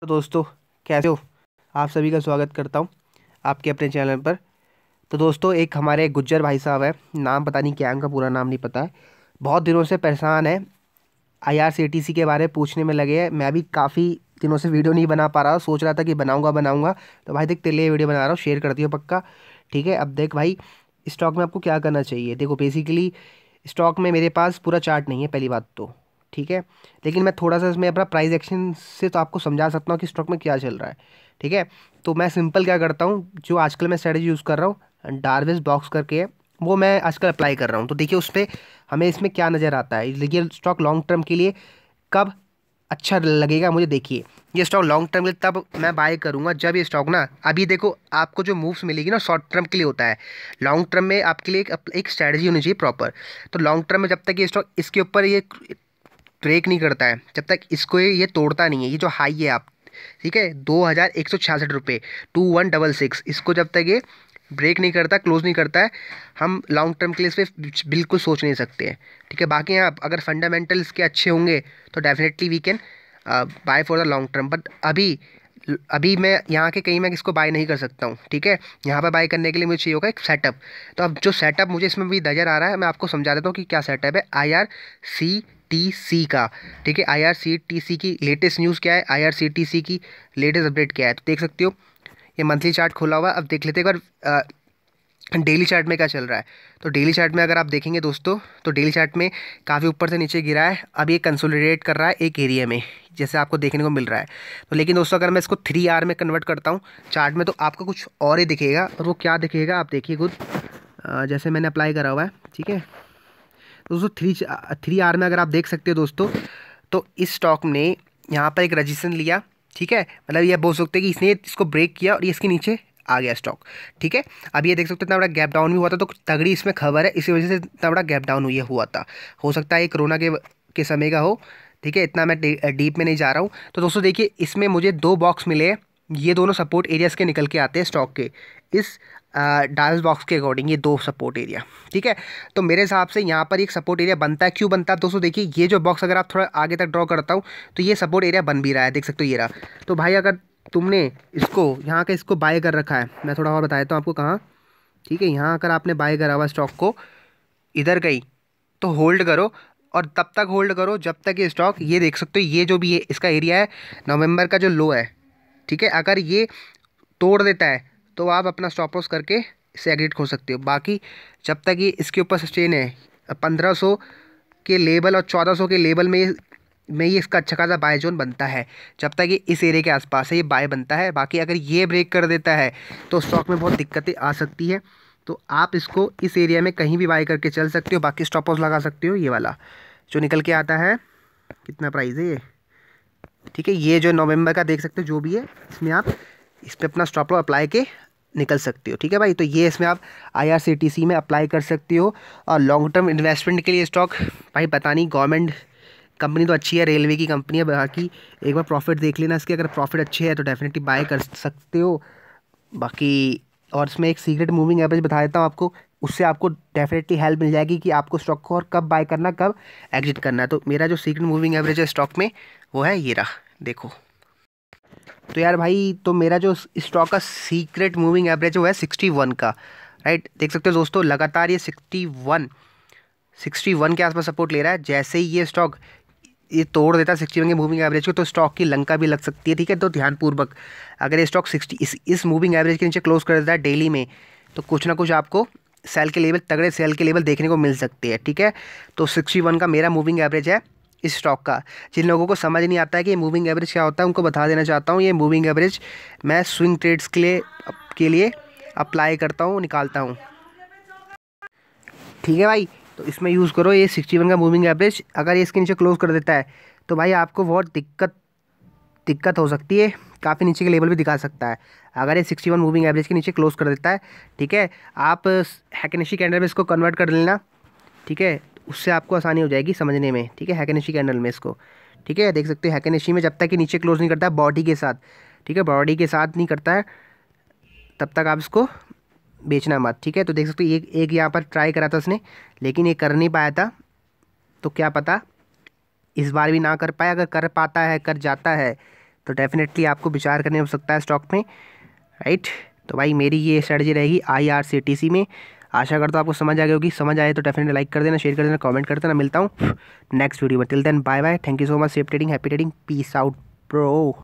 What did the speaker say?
तो दोस्तों कैसे हो आप सभी का स्वागत करता हूँ आपके अपने चैनल पर तो दोस्तों एक हमारे गुज्जर भाई साहब है नाम पता नहीं क्या है उनका पूरा नाम नहीं पता है बहुत दिनों से परेशान है आईआरसीटीसी के बारे में पूछने में लगे हैं मैं भी काफ़ी दिनों से वीडियो नहीं बना पा रहा हूँ सोच रहा था कि बनाऊँगा बनाऊँगा तो भाई देख तेले वीडियो बना रहा हूँ शेयर कर दियो पक्का ठीक है अब देख भाई स्टॉक में आपको क्या करना चाहिए देखो बेसिकली स्टॉक में मेरे पास पूरा चार्ट नहीं है पहली बात तो ठीक है लेकिन मैं थोड़ा सा इसमें अपना प्राइस एक्शन से तो आपको समझा सकता हूँ कि स्टॉक में क्या चल रहा है ठीक है तो मैं सिंपल क्या करता हूँ जो आजकल मैं स्ट्रेटेजी यूज़ कर रहा हूँ डार्विस बॉक्स करके वो मैं आजकल अप्लाई कर रहा हूँ तो देखिए उस पर हमें इसमें क्या नज़र आता है देखिए स्टॉक लॉन्ग टर्म के लिए कब अच्छा लगेगा मुझे देखिए ये स्टॉक लॉन्ग टर्म के लिए तब मैं बाय करूँगा जब ये स्टॉक ना अभी देखो आपको जो मूव्स मिलेगी ना शॉर्ट टर्म के लिए होता है लॉन्ग टर्म में आपके लिए एक, एक स्ट्रैटेजी होनी चाहिए प्रॉपर तो लॉन्ग टर्म में जब तक ये स्टॉक इसके ऊपर ये ब्रेक नहीं करता है जब तक इसको ये तोड़ता नहीं है ये जो हाई है आप ठीक है दो हज़ार एक सौ छियासठ रुपये टू वन डबल सिक्स इसको जब तक ये ब्रेक नहीं करता क्लोज नहीं करता है हम लॉन्ग टर्म के लिए इस पर बिल्कुल सोच नहीं सकते हैं ठीक है बाकी आप अगर फंडामेंटल्स के अच्छे होंगे तो definitely we can buy for the long term but अभी अभी मैं यहाँ के कहीं मैं इसको बाय नहीं कर सकता हूँ ठीक है यहाँ पर बाय करने के लिए मुझे चाहिए होगा एक सेटअप तो अब जो सेटअप मुझे इसमें भी नज़र आ रहा है मैं आपको समझा देता हूँ कि क्या सेटअप है I R C T C का ठीक है I R C T C की लेटेस्ट न्यूज़ क्या है I R C T C की लेटेस्ट अपडेट क्या है तो देख सकते हो ये मंथली चार्ट खोला हुआ है अब देख लेते हैं अगर डेली चार्ट में क्या चल रहा है तो डेली चार्ट में अगर आप देखेंगे दोस्तों तो डेली चार्ट में काफ़ी ऊपर से नीचे गिरा है अब ये कंसोलिडेट कर रहा है एक एरिया में जैसे आपको देखने को मिल रहा है तो लेकिन दोस्तों अगर मैं इसको थ्री आर में कन्वर्ट करता हूँ चार्ट में तो आपको कुछ और ही दिखेगा और वो क्या दिखेगा आप देखिए खुद जैसे मैंने अप्लाई करा हुआ है ठीक है दोस्तों थ्री थ्री आर में अगर आप देख सकते हो दोस्तों तो इस स्टॉक ने यहाँ पर एक रजिस्ट्रेशन लिया ठीक है मतलब ये बोल सकते हैं कि इसने इसको ब्रेक किया और ये इसके नीचे आ गया स्टॉक ठीक है अब ये देख सकते हो इतना बड़ा गैप डाउन भी हुआ था तो तगड़ी इसमें खबर है इसी वजह से इतना बड़ा गैप डाउन ये हुआ था हो सकता है कोरोना के के समय का हो ठीक है इतना मैं डीप में नहीं जा रहा हूँ तो दोस्तों देखिए इसमें मुझे दो बॉक्स मिले हैं ये दोनों सपोर्ट एरियाज़ के निकल के आते हैं स्टॉक के इस डांस बॉक्स के अकॉर्डिंग ये दो सपोर्ट एरिया ठीक है तो मेरे हिसाब से यहाँ पर एक सपोर्ट एरिया बनता है क्यों बनता है दोस्तों देखिए ये जो बॉक्स अगर आप थोड़ा आगे तक ड्रॉ करता हूँ तो ये सपोर्ट एरिया बन भी रहा है देख सकते हो ये रहा तो भाई अगर तुमने इसको यहाँ का इसको बाय कर रखा है मैं थोड़ा और बताया तो आपको कहाँ ठीक है यहाँ अगर आपने बाय करा हुआ स्टॉक को इधर गई तो होल्ड करो और तब तक होल्ड करो जब तक ये स्टॉक ये देख सकते हो ये जो भी है इसका एरिया है नवंबर का जो लो है ठीक है अगर ये तोड़ देता है तो आप अपना स्टॉप लॉस करके इसे एग्जिट खोल सकते हो बाकी जब तक ये इसके ऊपर सस्टेन है पंद्रह सौ के लेवल और चौदह सौ के लेवल में में ये इसका अच्छा खासा बाय जोन बनता है जब तक ये इस एरिया के आसपास है ये बाय बनता है बाकी अगर ये ब्रेक कर देता है तो स्टॉक में बहुत दिक्कतें आ सकती है तो आप इसको इस एरिया में कहीं भी बाय करके चल सकते हो बाकी स्टॉप लॉस लगा सकते हो ये वाला जो निकल के आता है कितना प्राइस है ये ठीक है ये जो नवंबर का देख सकते हो जो भी है इसमें आप इस पर अपना स्टॉप लॉस अप्लाई के निकल सकते हो ठीक है भाई तो ये इसमें आप सी में अप्लाई कर सकते हो और लॉन्ग टर्म इन्वेस्टमेंट के लिए स्टॉक भाई पता नहीं गवर्नमेंट कंपनी तो अच्छी है रेलवे की कंपनी है बाकी एक बार प्रॉफिट देख लेना इसके अगर प्रॉफिट अच्छे है तो डेफिनेटली बाय कर सकते हो बाकी और इसमें एक सीक्रेट मूविंग एवरेज बता देता हूँ आपको उससे आपको डेफिनेटली हेल्प मिल जाएगी कि आपको स्टॉक को और कब बाय करना कब एग्जिट करना तो मेरा जो सीक्रेट मूविंग एवरेज है स्टॉक में वो है ये रहा देखो तो यार भाई तो मेरा जो स्टॉक का सीक्रेट मूविंग एवरेज वो है सिक्सटी वन का राइट देख सकते हो दोस्तों लगातार ये सिक्सटी वन सिक्सटी वन के आसपास सपोर्ट ले रहा है जैसे ही ये स्टॉक ये तोड़ देता है सिक्सटी वन के मूविंग एवरेज को तो स्टॉक की लंका भी लग सकती है ठीक है तो ध्यानपूर्वक अगर ये स्टॉक सिक्सटी इस इस मूविंग एवरेज के नीचे क्लोज कर देता है डेली में तो कुछ ना कुछ आपको सेल के लेवल तगड़े सेल के लेवल देखने को मिल सकती है ठीक है तो सिक्सटी वन का मेरा मूविंग एवरेज है इस स्टॉक का जिन लोगों को समझ नहीं आता है कि मूविंग एवरेज क्या होता है उनको बता देना चाहता हूँ ये मूविंग एवरेज मैं स्विंग ट्रेड्स के लिए के लिए अप्लाई करता हूँ निकालता हूँ ठीक है भाई तो इसमें यूज़ करो ये सिक्सटी वन का मूविंग एवरेज अगर ये इसके नीचे क्लोज कर देता है तो भाई आपको बहुत दिक्कत दिक्कत हो सकती है काफ़ी नीचे के लेवल भी दिखा सकता है अगर ये सिक्सटी वन मूविंग एवरेज के नीचे क्लोज कर देता है ठीक है आप हैकेनेशी कैंडल में इसको कन्वर्ट कर लेना ठीक है उससे आपको आसानी हो जाएगी समझने में ठीक है हैकेनेशी कैंडल में इसको ठीक है देख सकते हो हैकेनेशी में जब तक कि नीचे क्लोज नहीं करता है बॉडी के साथ ठीक है बॉडी के साथ नहीं करता है तब तक आप इसको बेचना मत ठीक है तो देख सकते हो एक एक यहाँ पर ट्राई करा था उसने लेकिन ये कर नहीं पाया था तो क्या पता इस बार भी ना कर पाए अगर कर पाता है कर जाता है तो डेफिनेटली आपको विचार करने हो सकता है स्टॉक में राइट तो भाई मेरी ये स्ट्रेटजी रहेगी आई में आशा करता हूँ आपको समझ आ गया होगी समझ आए तो डेफिनेटली लाइक कर देना शेयर कर देना कमेंट कर देना मिलता हूँ नेक्स्ट वीडियो में till then bye bye thank you so much safe trading happy trading peace out pro